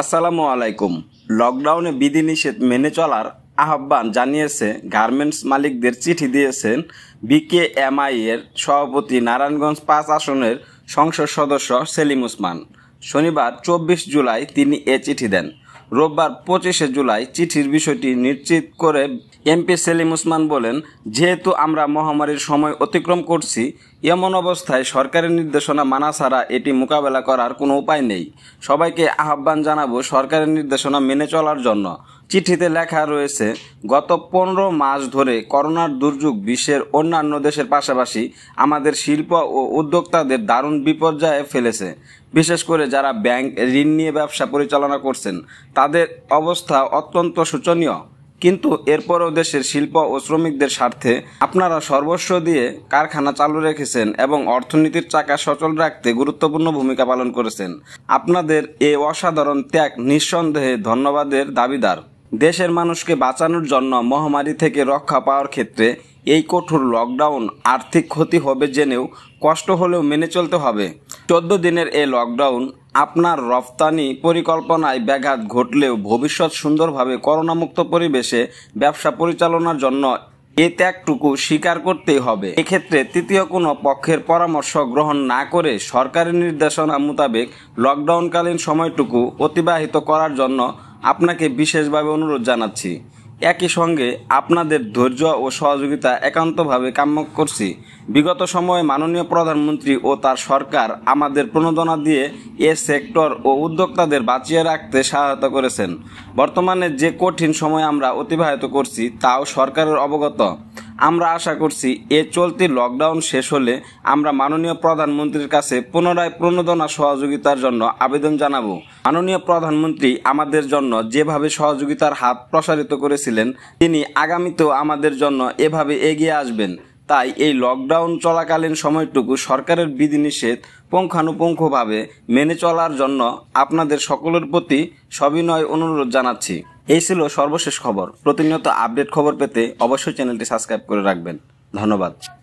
আসসালামু আলাইকুম লকডাউনে বিধিনিষেধ মেনে চলার আহ্বান জানিয়েছে গার্মেন্টস মালিকদের চিঠি দিয়েছেন বিকেএমআই এর সভাপতি নারায়ণগঞ্জ পাঁচ আসনের সংসদ সদস্য সেলিম উসমান শনিবার চব্বিশ জুলাই তিনি এ চিঠি দেন রোববার পঁচিশে জুলাই চিঠির বিষয়টি নিশ্চিত করে এমপি সেলিম উসমান বলেন যেহেতু আমরা মহামারীর সময় অতিক্রম করছি এমন অবস্থায় সরকারের নির্দেশনা মানা ছাড়া এটি মোকাবেলা করার কোনো উপায় নেই সবাইকে আহ্বান জানাবো সরকারের নির্দেশনা মেনে চলার জন্য চিঠিতে লেখা রয়েছে গত পনেরো মাস ধরে করোনার দুর্যোগ বিশ্বের অন্যান্য দেশের পাশাপাশি আমাদের শিল্প ও উদ্যোক্তাদের দারুণ বিপর্যয়ে ফেলেছে বিশেষ করে যারা ব্যাংক ঋণ নিয়ে ব্যবসা পরিচালনা করছেন তাদের অবস্থা অত্যন্ত শোচনীয় কিন্তু এরপরও দেশের শিল্প ও শ্রমিকদের স্বার্থে আপনারা সর্বস্ব দিয়ে কারখানা চালু রেখেছেন এবং অর্থনীতির চাকা সচল রাখতে গুরুত্বপূর্ণ ভূমিকা পালন করেছেন আপনাদের এই অসাধারণ ত্যাগ নিঃসন্দেহে ধন্যবাদের দাবিদার দেশের মানুষকে বাঁচানোর জন্য মহামারী থেকে রক্ষা পাওয়ার ক্ষেত্রে এই কঠোর লকডাউন আর্থিক ক্ষতি হবে জেনেও কষ্ট হলেও মেনে চলতে হবে চোদ্দ দিনের এই লকডাউন আপনার রফতানি পরিকল্পনায় ব্যাঘাত ঘটলেও ভবিষ্যৎ সুন্দরভাবে করোনামুক্ত পরিবেশে ব্যবসা পরিচালনার জন্য এ ত্যাগটুকু স্বীকার করতেই হবে এক্ষেত্রে তৃতীয় কোনো পক্ষের পরামর্শ গ্রহণ না করে সরকারি নির্দেশনা মোতাবেক লকডাউনকালীন সময়টুকু অতিবাহিত করার জন্য আপনাকে বিশেষভাবে অনুরোধ জানাচ্ছি একই সঙ্গে আপনাদের ধৈর্য ও সহযোগিতা একান্তভাবে কাম্য করছি বিগত সময়ে মাননীয় প্রধানমন্ত্রী ও তার সরকার আমাদের প্রণোদনা দিয়ে এ সেক্টর ও উদ্যোক্তাদের বাঁচিয়ে রাখতে সহায়তা করেছেন বর্তমানে যে কঠিন সময় আমরা অতিবাহিত করছি তাও সরকারের অবগত আমরা আশা করছি এ চলতি লকডাউন শেষ হলে আমরা মাননীয় প্রধানমন্ত্রীর কাছে পুনরায় প্রণোদনা সহযোগিতার জন্য আবেদন জানাবো মাননীয় প্রধানমন্ত্রী আমাদের জন্য যেভাবে সহযোগিতার হাত প্রসারিত করেছিলেন তিনি আগামীতেও আমাদের জন্য এভাবে এগিয়ে আসবেন তাই এই লকডাউন চলাকালীন সময়টুকু সরকারের বিধিনিষেধ পুঙ্খানুপুঙ্খভাবে মেনে চলার জন্য আপনাদের সকলের প্রতি সবিনয় অনুরোধ জানাচ্ছি এই ছিল সর্বশেষ খবর প্রতিনিয়ত আপডেট খবর পেতে অবশ্যই চ্যানেলটি সাবস্ক্রাইব করে রাখবেন ধন্যবাদ